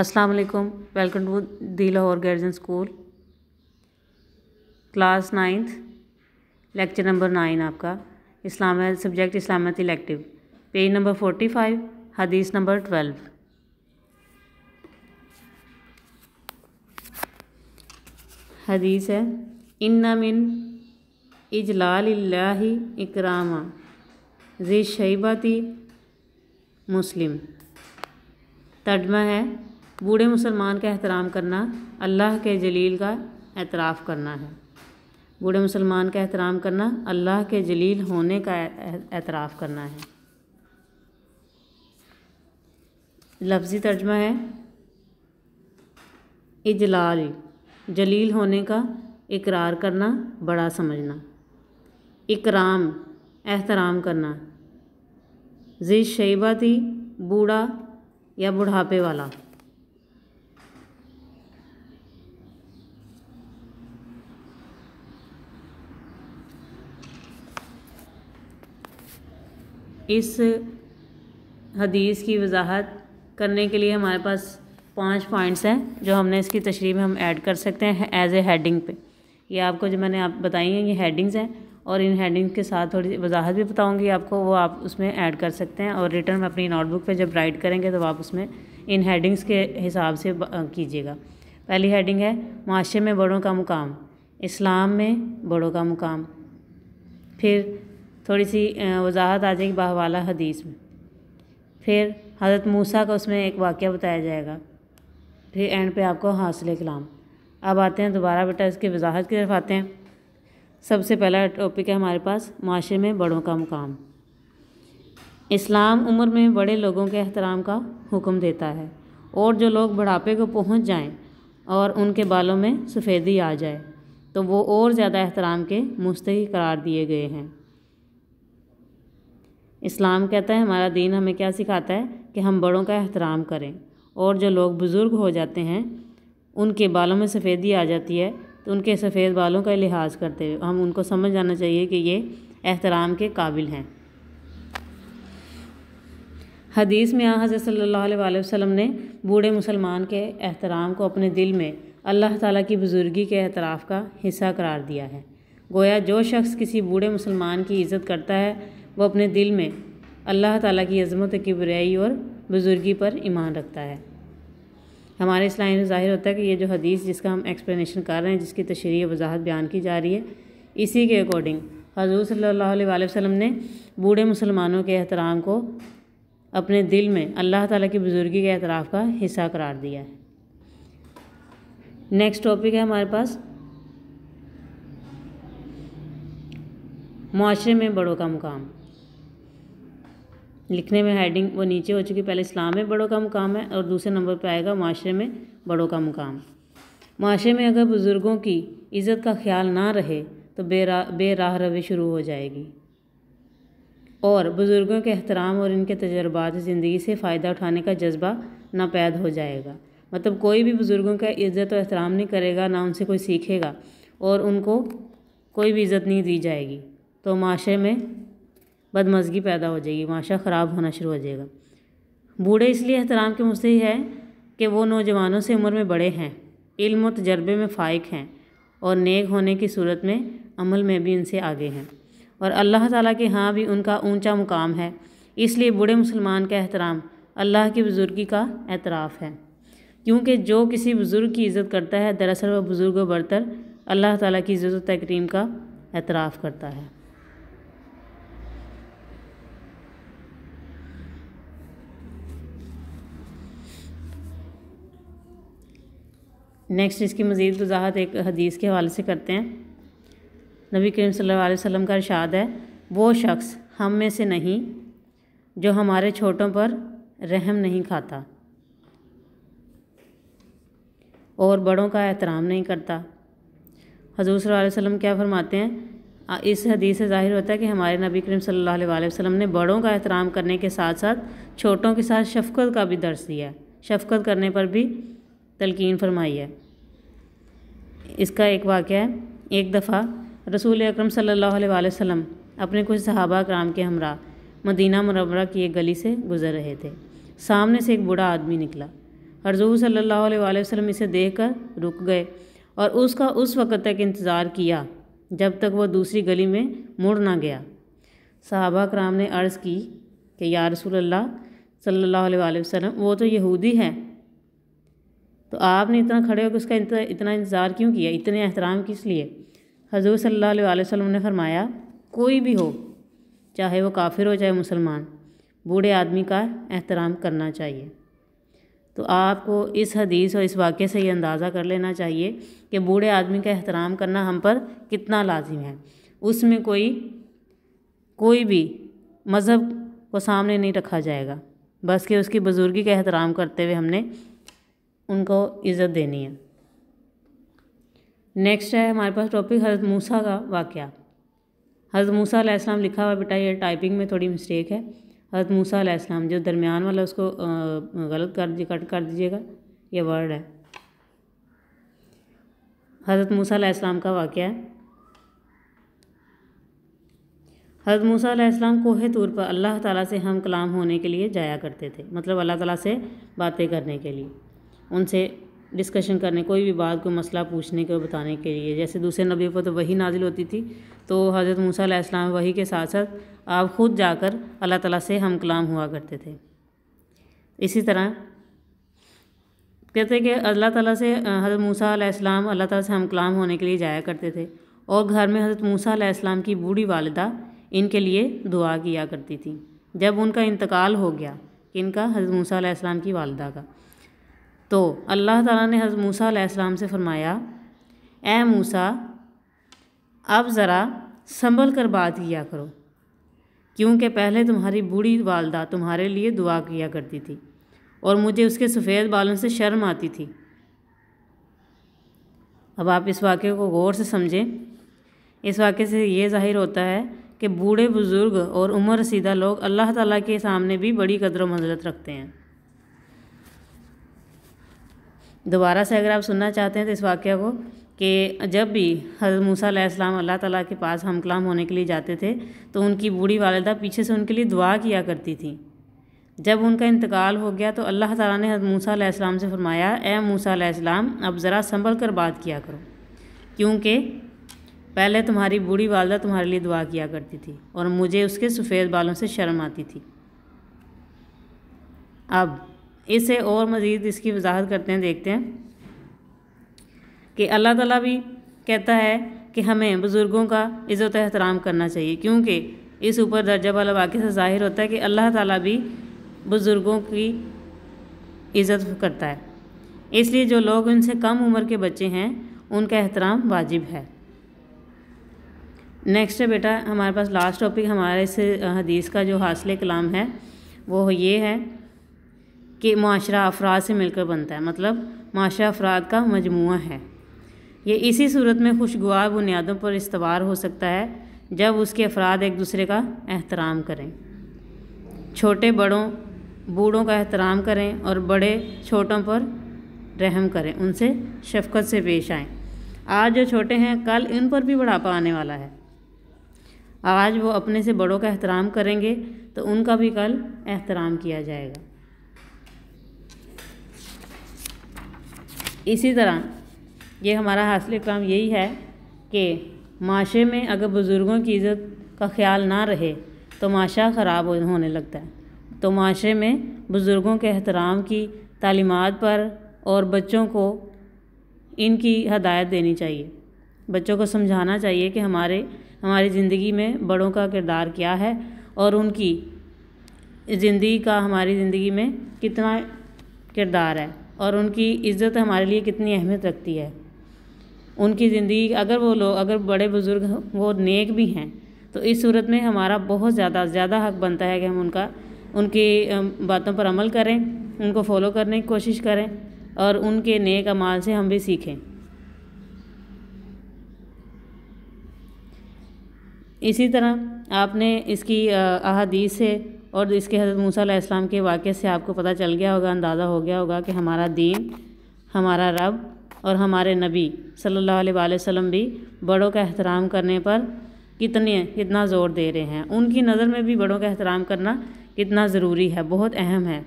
अस्सलाम वालेकुम welcome to the Lahore garrison school class ninth lecture number nine आपका इस्लाम सब्जेक्ट इस्लामत elective page number forty five हदीस नंबर ट्वेल्व हदीस है इन्ना मिन इजलाल इकरामा जी शैबाती मुस्लिम तर्जमा है बूढ़े मुसलमान का एहतराम करना अल्लाह के जलील का एतराफ़ करना है बूढ़े मुसलमान का एहतराम करना अल्लाह के जलील होने का एतराफ़ करना है लफ्ज़ी तर्जमा है इजलाल जलील होने का इकरार करना बड़ा समझना इकराम एहतराम करना जी शैबा थी बूढ़ा या बुढ़ापे वाला इस हदीस की वजाहत करने के लिए हमारे पास पांच पॉइंट्स हैं जो हमने इसकी तशरी में हम ऐड कर सकते हैं एज ए हेडिंग पे ये आपको जो मैंने आप बताई हैं ये हेडिंग्स हैं और इन हेडिंग के साथ थोड़ी वजाहत भी बताऊंगी आपको वो आप उसमें ऐड कर सकते हैं और रिटर्न में अपनी नोटबुक पे जब राइट करेंगे तो आप उसमें इन हेडिंग्स के हिसाब से कीजिएगा पहली हेडिंग है माशरे में बड़ों का मुकाम इस्लाम में बड़ों का मुकाम फिर थोड़ी सी वजाहत आ जाएगी बाहवाला हदीस में फिर हज़रत मूसा का उसमें एक वाक्य बताया जाएगा फिर एंड पे आपको हासिल कलाम अब आते हैं दोबारा बेटा इसकी वजाहत की तरफ आते हैं सबसे पहला टॉपिक है हमारे पास माशरे में बड़ों का मुकाम इस्लाम उम्र में बड़े लोगों के अहतराम का हुक्म देता है और जो लोग बुढ़ापे को पहुंच जाएं और उनके बालों में सफ़ेदी आ जाए तो वो और ज़्यादा एहतराम के मुस्तक करार दिए गए हैं इस्लाम कहता है हमारा दीन हमें क्या सिखाता है कि हम बड़ों का एहतराम करें और जो लोग बुज़ुर्ग हो जाते हैं उनके बालों में सफ़ेदी आ जाती है तो उनके सफ़ेद बालों का लिहाज करते हुए हम उनको समझ जाना चाहिए कि ये एहतराम के काबिल हैं हदीस में हज़रत सल्लल्लाहु वसम ने बूढ़े मुसलमान के एहतराम को अपने दिल में अल्लाह ताला की बुज़ुर्गी के एतराफ़ का हिस्सा करार दिया है गोया जो शख्स किसी बूढ़े मुसलमान की इज़्ज़त करता है वह अपने दिल में अल्लाह ताला की अज़मत की बुराई और बुज़ुर्गी पर ईमान रखता है हमारे इस लाइन में ज़ाहिर होता है कि ये जो हदीस जिसका हम एक्सप्लेनेशन कर रहे हैं जिसकी तशरी वजाहत बयान की जा रही है इसी के अकॉर्डिंग हजूर सल्ला वसम ने बूढ़े मुसलमानों के एहतराम को अपने दिल में अल्लाह ताली की बुज़ुर्गी के एतराफ़ का हिस्सा करार दिया है नेक्स्ट टॉपिक है हमारे पास माशरे में बड़ों का मुकाम लिखने में हेडिंग वो नीचे हो चुकी पहले इस्लाम में बड़ों का मुकाम है और दूसरे नंबर पर आएगा माशरे में बड़ों का मुकाम माशरे में अगर बुज़ुर्गों की इज़्ज़त का ख्याल ना रहे तो बेरा बेराह रवी शुरू हो जाएगी और बुज़ुर्गों के अहतराम और इनके तजर्बात ज़िंदगी से फ़ायदा उठाने का जज्बा ना पैद हो जाएगा मतलब कोई भी बुज़ुर्गों का इज़्ज़त और एहतराम नहीं करेगा ना उनसे कोई सीखेगा और उनको कोई भी इज़्ज़त नहीं दी जाएगी तो माशरे में बदमजगी पैदा हो जाएगी माशा ख़राब होना शुरू हो जाएगा बूढ़े इसलिए एहतराम के मुस्तही है कि वो नौजवानों से उम्र में बड़े हैं इल्म और तजर्बे में फ़ाइक हैं और नेक होने की सूरत में अमल में भी इनसे आगे हैं और अल्लाह ताला के यहाँ भी उनका ऊंचा मुकाम है इसलिए बूढ़े मुसलमान का एहतराम अल्लाह की बुज़ुर्गी का एतराफ़ है क्योंकि जो किसी बुज़ुर्ग की इज़्ज़त करता है दरअसल वह बुज़ुर्ग बरतर अल्लाह ताला की इज़्ज़त तक्रीम का एतराफ़ करता है नेक्स्ट इसकी मज़ीद वजाहत एक हदीस के हवाले से करते हैं नबी करीम सल्लल्लाहु अलैहि वसल्लम का इरशाद है वो शख्स हम में से नहीं जो हमारे छोटों पर रहम नहीं खाता और बड़ों का एहतराम नहीं करता हजूर सल्लल्लाहु अलैहि वसल्लम क्या फरमाते हैं इस हदीस से ज़ाहिर होता है कि हमारे नबी करीम सल्लल्लाहु अलैहि वसल्लम ने बड़ों का एहतराम करने के साथ साथ छोटों के साथ शफकत का भी दर्ज दिया है शफकत करने पर भी तलकिन फरमाई है इसका एक वाक़ है एक दफ़ा रसूल अक्रम सम अपने कुछ सहाबा कराम के हमरा मदीना मुनवरा की एक गली से गुज़र रहे थे सामने से एक बूढ़ा आदमी निकला हरजू सल्लल्लाहु वसम इसे देख कर रुक गए और उसका उस वक़्त तक इंतज़ार किया जब तक वह दूसरी गली में मुड़ ना गया साहबा कराम ने अर्ज़ की कि या रसूल अल्लाह वो तो यहूदी हैं तो आपने इतना खड़े होकर उसका इतना इतना इंतज़ार क्यों किया इतने एहतराम किस लिए हजूर सल्ला वसलम ने फरमाया कोई भी हो चाहे वो काफिर हो चाहे मुसलमान बूढ़े आदमी का एहतराम करना चाहिए तो आपको इस हदीस और इस वाक्य से ये अंदाज़ा कर लेना चाहिए कि बूढ़े आदमी का एहतराम करना हम पर कितना लाजिम है उसमें कोई कोई भी मज़हब को सामने नहीं रखा जाएगा बस कि उसकी बुज़ुर्गी का एहतराम करते हुए हमने उनको इज़्ज़त देनी है नेक्स्ट है हमारे पास टॉपिक हजरत मूसा का वाक़ हजरत मूसा आसमाम लिखा हुआ बेटा ये टाइपिंग में थोड़ी मिस्टेक है हजरत मूसा आसमाम जो दरमियान वाला उसको गलत कर दीजिए कट कर दीजिएगा ये वर्ड है हज़रत मूसा आसमाम का वाक़ है हज़रत मूसा आसमाम कोहे तौर पर अल्लाह ताला से हम कलाम होने के लिए जाया करते थे मतलब अल्लाह ताला से बातें करने के लिए उनसे डिस्कशन करने कोई भी बात कोई मसला पूछने के बताने के लिए जैसे दूसरे नबी पर तो वही नाजिल होती थी तो हज़रत मूसा इस्लाम वही के साथ साथ आप ख़ुद जाकर अल्लाह ताला से हम कलाम हुआ करते थे इसी तरह कहते कि अल्लाह ताला से हज़रत मूसा इस्लाम अल्लाह ताला से हम कलाम होने के लिए जाया करते थे और घर में हज़रत मूसा इस्लाम की बूढ़ी वालदा इनके लिए दुआ किया करती थी जब उनका इंतकाल हो गया इनका हज़रत मूसा इस्लाम की वालदा का तो अल्लाह ताला ने हज़रत मूसा अलैहिस्सलाम से फरमाया ए मूसा अब ज़रा संभल कर बात किया करो क्योंकि पहले तुम्हारी बूढ़ी वालदा तुम्हारे लिए दुआ किया करती थी और मुझे उसके सफ़ेद बालों से शर्म आती थी अब आप इस वाक्य को गौर से समझें इस वाक्य से ये जाहिर होता है कि बूढ़े बुज़ुर्ग और उम्र रसीदा लोग अल्लाह ताला के सामने भी बड़ी कदर मंजरत रखते हैं दोबारा से अगर आप सुनना चाहते हैं तो इस वाक्य को कि जब भी हजरत मूसा सलाम अल्लाह ताला के पास हम कलाम होने के लिए जाते थे तो उनकी बूढ़ी वालदा पीछे से उनके लिए दुआ किया करती थी जब उनका इंतकाल हो गया तो अल्लाह ताला ने हजरत मूसा अलैहिस्सलाम से फरमाया ए मूसा अलैहिस्सलाम अब ज़रा संभल कर बात किया करो क्योंकि पहले तुम्हारी बूढ़ी वालदा तुम्हारे लिए दुआ किया करती थी और मुझे उसके सफ़ेद बालों से शर्म आती थी अब इसे और मज़ीद इसकी वजाहत करते हैं देखते हैं कि अल्लाह ताला भी कहता है कि हमें बुज़ुर्गों का इज़्ज़त एहतराम करना चाहिए क्योंकि इस ऊपर दर्जा वाला वाक्य से ज़ाहिर होता है कि अल्लाह ताला भी बुज़ुर्गों की इज़्ज़त करता है इसलिए जो लोग उनसे कम उम्र के बच्चे हैं उनका एहतराम वाजिब है नेक्स्ट है बेटा हमारे पास लास्ट टॉपिक हमारे इस हदीस का जो हासिल कलाम है वो ये है कि माशरा अफराद से मिलकर बनता है मतलब माशरा अफराद का मजमू है ये इसी सूरत में खुशगवार बुनियादों पर इस्तवार हो सकता है जब उसके अफराद एक दूसरे का एहतराम करें छोटे बड़ों बूढ़ों का एहतराम करें और बड़े छोटों पर रहम करें उनसे शफकत से पेश आएँ आज जो छोटे हैं कल इन पर भी बढ़ापा आने वाला है आज वो अपने से बड़ों का एहतराम करेंगे तो उनका भी कल एहतराम किया जाएगा इसी तरह ये हमारा हासिल काम यही है कि माशरे में अगर बुज़ुर्गों की इज़्ज़त का ख्याल ना रहे तो माशा ख़राब होने लगता है तो माशरे में बुज़ुर्गों के अहतराम की तालीमत पर और बच्चों को इनकी हदायत देनी चाहिए बच्चों को समझाना चाहिए कि हमारे हमारी ज़िंदगी में बड़ों का किरदार क्या है और उनकी ज़िंदगी का हमारी ज़िंदगी में कितना किरदार है और उनकी इज़्ज़त हमारे लिए कितनी अहमियत रखती है उनकी ज़िंदगी अगर वो लोग अगर बड़े बुज़ुर्ग वो नेक भी हैं तो इस सूरत में हमारा बहुत ज़्यादा ज़्यादा हक बनता है कि हम उनका उनकी बातों पर अमल करें उनको फॉलो करने की कोशिश करें और उनके नेक अमाल से हम भी सीखें इसी तरह आपने इसकी अहादीस से और इसके हज़रत मूसा इस्लाम के वाक़े से आपको पता चल गया होगा अंदाज़ा हो गया होगा कि हमारा दीन हमारा रब और हमारे नबी सल्लल्लाहु अलैहि वसल्लम भी बड़ों का एहतराम करने पर कितने कितना ज़ोर दे रहे हैं उनकी नज़र में भी बड़ों का एहतराम करना कितना ज़रूरी है बहुत अहम है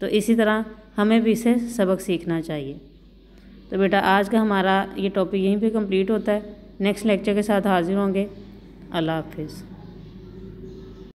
तो इसी तरह हमें भी इसे सबक सीखना चाहिए तो बेटा आज का हमारा ये टॉपिक यहीं पे कंप्लीट होता है नेक्स्ट लेक्चर के साथ हाज़िर होंगे अल्लाह हाफिज़